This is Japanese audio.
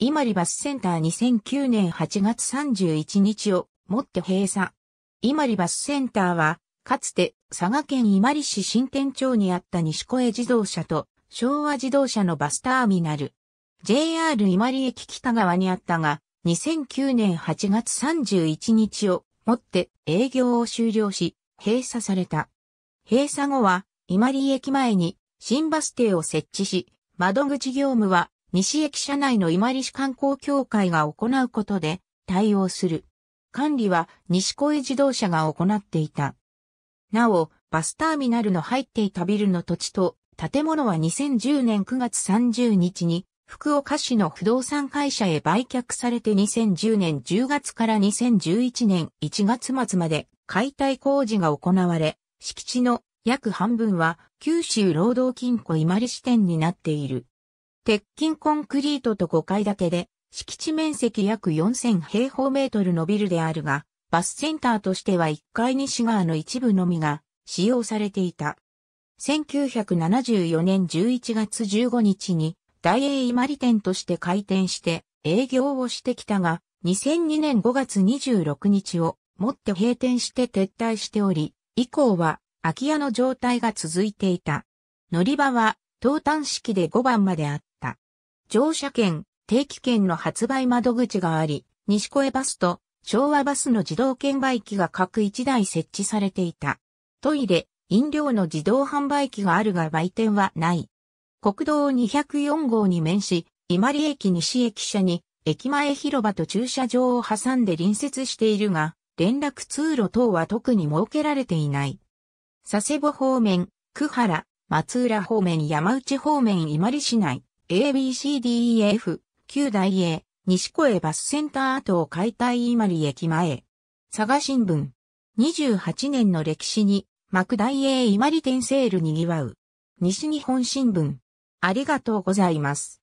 伊万里バスセンター2009年8月31日をもって閉鎖。伊万里バスセンターは、かつて佐賀県伊万里市新天町にあった西小江自動車と昭和自動車のバスターミナル。JR 伊万里駅北側にあったが、2009年8月31日をもって営業を終了し、閉鎖された。閉鎖後は、伊万里駅前に新バス停を設置し、窓口業務は西駅舎内の伊万里市観光協会が行うことで対応する。管理は西小江自動車が行っていた。なお、バスターミナルの入っていたビルの土地と建物は2010年9月30日に福岡市の不動産会社へ売却されて2010年10月から2011年1月末まで解体工事が行われ、敷地の約半分は九州労働金庫伊万里支店になっている。鉄筋コンクリートと5階建てで、敷地面積約4000平方メートルのビルであるが、バスセンターとしては1階西側の一部のみが使用されていた。1974年11月15日に大英伊万里店として開店して営業をしてきたが、2002年5月26日をもって閉店して撤退しており、以降は空き家の状態が続いていた。乗り場は投炭式で5番まであった。乗車券、定期券の発売窓口があり、西越バスと昭和バスの自動券売機が各1台設置されていた。トイレ、飲料の自動販売機があるが売店はない。国道204号に面し、伊万里駅西駅舎に、駅前広場と駐車場を挟んで隣接しているが、連絡通路等は特に設けられていない。佐世保方面、久原、松浦方面山内方面伊万里市内、ABCDEF、旧大 A、西小江バスセンター跡を解体伊万里駅前。佐賀新聞。28年の歴史に、幕大 A 伊万里店セール賑わう。西日本新聞。ありがとうございます。